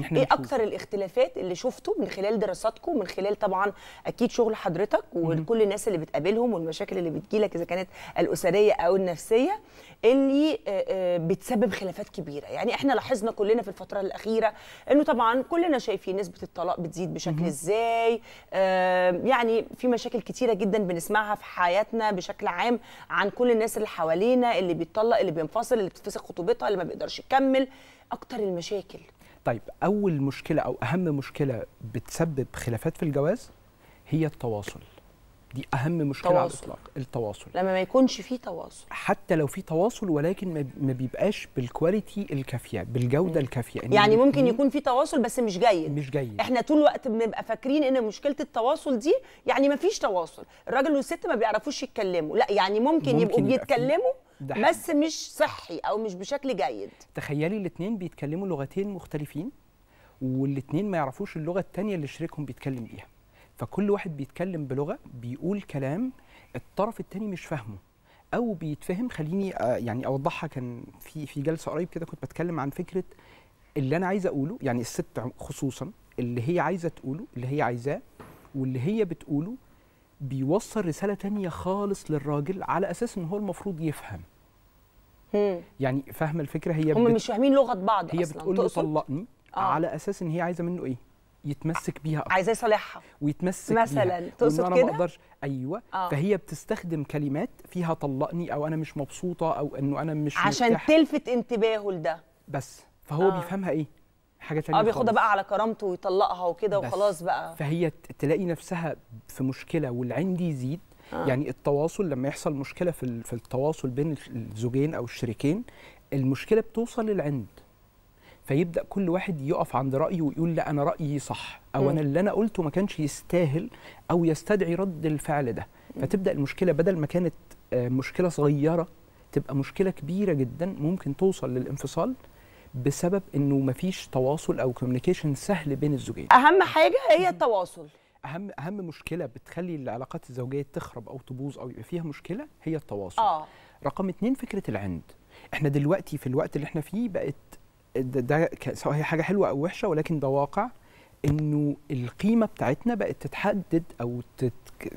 احنا ايه اكثر الاختلافات اللي شفته من خلال دراساتكم من خلال طبعا اكيد شغل حضرتك وكل الناس اللي بتقابلهم والمشاكل اللي بتجيلك اذا كانت الاسريه او النفسيه اللي بتسبب خلافات كبيره يعني احنا لاحظنا كلنا في الفتره الاخيره انه طبعا كلنا شايفين نسبه الطلاق بتزيد بشكل ازاي يعني في مشاكل كتيره جدا بنسمعها في حياتنا بشكل عام عن كل الناس اللي حوالينا اللي بيتطلق اللي بينفصل اللي بتتفسخ خطوبتها اللي ما بيقدرش يكمل اكتر المشاكل طيب اول مشكله او اهم مشكله بتسبب خلافات في الجواز هي التواصل دي اهم مشكله تواصل. على الاطلاق التواصل لما ما يكونش فيه تواصل حتى لو في تواصل ولكن ما بيبقاش بالكواليتي الكافيه بالجوده م. الكافيه يعني, يعني ممكن يكون في تواصل بس مش جيد مش جيد احنا طول الوقت بنبقى فاكرين ان مشكله التواصل دي يعني ما فيش تواصل الراجل والست ما بيعرفوش يتكلموا لا يعني ممكن, ممكن يبقوا بيتكلموا بس مش صحي او مش بشكل جيد تخيلي الاثنين بيتكلموا لغتين مختلفين والاثنين ما يعرفوش اللغه الثانيه اللي شريكهم بيتكلم بيها فكل واحد بيتكلم بلغه بيقول كلام الطرف الثاني مش فاهمه او بيتفهم خليني آه، يعني اوضحها كان في في جلسه قريب كده كنت بتكلم عن فكره اللي انا عايزه اقوله يعني الست خصوصا اللي هي عايزه تقوله اللي هي عايزاه واللي هي بتقوله بيوصل رساله تانية خالص للراجل على اساس ان هو المفروض يفهم يعني فاهمة الفكره هي هم بت... مش فاهمين لغه بعض هي اصلا بتقول له طلقني آه. على اساس ان هي عايزه منه ايه يتمسك بيها اكتر عايزاه يصالحها ويتمسك مثلا بيها. تقصد كده انا ما اقدرش ايوه آه. فهي بتستخدم كلمات فيها طلقني او انا مش مبسوطه او انه انا مش عشان مرتاح. تلفت انتباهه لده بس فهو آه. بيفهمها ايه حاجه تانية اه بياخدها بقى على كرامته ويطلقها وكده وخلاص بقى فهي تلاقي نفسها في مشكله والعندي يزيد آه. يعني التواصل لما يحصل مشكله في في التواصل بين الزوجين او الشريكين المشكله بتوصل للعند فيبدا كل واحد يقف عند رايه ويقول لا انا رايي صح او انا اللي انا قلته ما كانش يستاهل او يستدعي رد الفعل ده فتبدا المشكله بدل ما كانت آه، مشكله صغيره تبقى مشكله كبيره جدا ممكن توصل للانفصال بسبب انه مفيش تواصل او كوميونيكيشن سهل بين الزوجين اهم حاجه هي التواصل اهم اهم مشكله بتخلي العلاقات الزوجيه تخرب او تبوظ او يبقى فيها مشكله هي التواصل آه. رقم اتنين فكره العند احنا دلوقتي في الوقت اللي احنا فيه بقت ده, ده سواء هي حاجه حلوه او وحشه ولكن ده واقع انه القيمه بتاعتنا بقت تتحدد او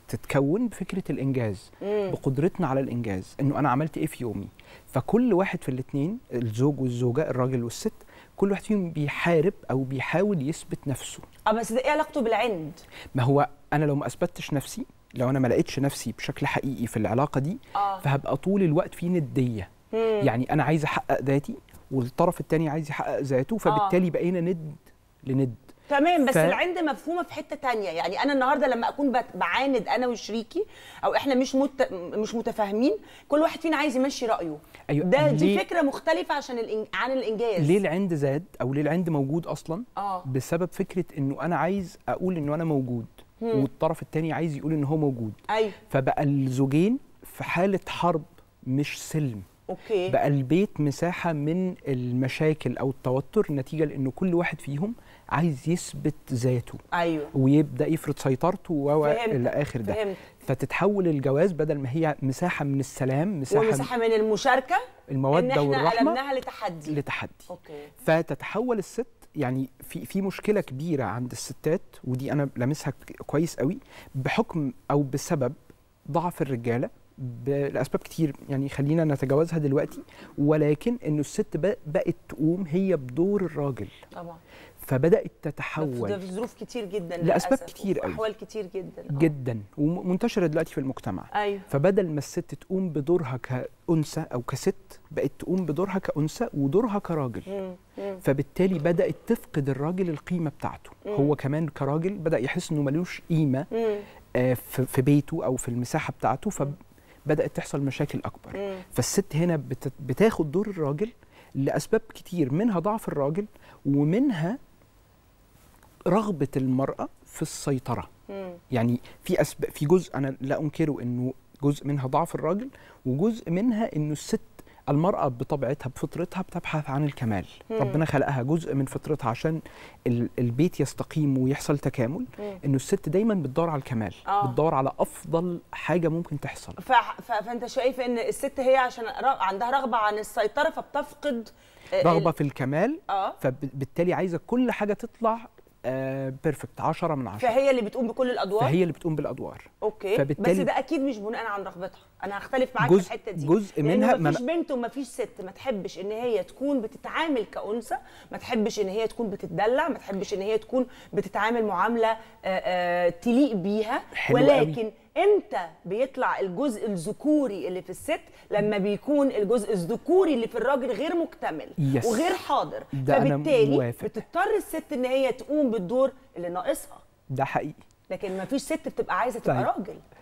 تتكون بفكره الانجاز مم. بقدرتنا على الانجاز انه انا عملت ايه في يومي فكل واحد في الاثنين الزوج والزوجه الراجل والست كل واحد فيهم بيحارب او بيحاول يثبت نفسه اه بس ده ايه علاقته بالعند ما هو انا لو ما اثبتش نفسي لو انا ما لقيتش نفسي بشكل حقيقي في العلاقه دي آه. فهبقى طول الوقت في نديه مم. يعني انا عايز احقق ذاتي والطرف الثاني عايز يحقق ذاته آه. فبالتالي آه. بقينا ند لند تمام بس ف... العند مفهومه في حته تانية يعني انا النهارده لما اكون بعاند انا وشريكي او احنا مش مت... مش متفاهمين كل واحد فينا عايز يمشي رايه أيوة. ده ليه... دي فكره مختلفه عشان الإن... عن الانجاز ليه العند زاد او ليه العند موجود اصلا آه. بسبب فكره انه انا عايز اقول انه انا موجود هم. والطرف الثاني عايز يقول ان هو موجود أيوة. فبقى الزوجين في حاله حرب مش سلم أوكي. بقى البيت مساحة من المشاكل أو التوتر نتيجة لأن كل واحد فيهم عايز يثبت ذاته أيوه. ويبدأ يفرض سيطرته و الآخر ده فهمت. فتتحول الجواز بدل ما هي مساحة من السلام مساحة ومساحة من المشاركة المودة والرحمة إن احنا لتحدي لتحدي أوكي. فتتحول الست يعني في في مشكله كبيره عند الستات ودي انا لامسها كويس قوي بحكم او بسبب ضعف الرجاله لاسباب كتير يعني خلينا نتجاوزها دلوقتي ولكن انه الست بقت تقوم هي بدور الراجل طبعا فبدات تتحول ده في ظروف كتير جدا لاسباب كتير قوي احوال كتير جدا أوه. جدا ومنتشره دلوقتي في المجتمع أيوه. فبدل ما الست تقوم بدورها كانثى او كست بقت تقوم بدورها كانثى ودورها كراجل مم. مم. فبالتالي بدات تفقد الراجل القيمه بتاعته مم. هو كمان كراجل بدا يحس انه ملوش قيمه مم. آه، في بيته او في المساحه بتاعته بدات تحصل مشاكل اكبر مم. فالست هنا بتاخد دور الراجل لاسباب كتير منها ضعف الراجل ومنها رغبه المراه في السيطره مم. يعني في أسب... في جزء انا لا انكره انه جزء منها ضعف الراجل وجزء منها انه الست المرأة بطبيعتها بفطرتها بتبحث عن الكمال مم. ربنا خلقها جزء من فطرتها عشان البيت يستقيم ويحصل تكامل مم. انه الست دايما بتدور على الكمال آه. بتدور على افضل حاجة ممكن تحصل ف... ف... فانت شايف ان الست هي عشان رغ... عندها رغبة عن السيطرة فبتفقد رغبه في الكمال آه. فبالتالي عايزه كل حاجه تطلع بيرفكت آه، 10 من 10 فهي اللي بتقوم بكل الادوار فهي اللي بتقوم بالادوار اوكي فبالتالي بس ده اكيد مش بناء عن رغبتها انا هختلف معاك في الحته دي جزء منها مفيش من... بنت ومفيش ست ما تحبش ان هي تكون بتتعامل كانثى ما تحبش ان هي تكون بتتدلع ما تحبش ان هي تكون بتتعامل معامله آه، آه، تليق بيها ولكن قوي. امتى بيطلع الجزء الذكوري اللي في الست لما بيكون الجزء الذكوري اللي في الراجل غير مكتمل يس. وغير حاضر ده فبالتالي أنا بتضطر الست ان هي تقوم بالدور اللي ناقصها ده حقيقي لكن ما فيش ست بتبقى عايزه تبقى طيب. راجل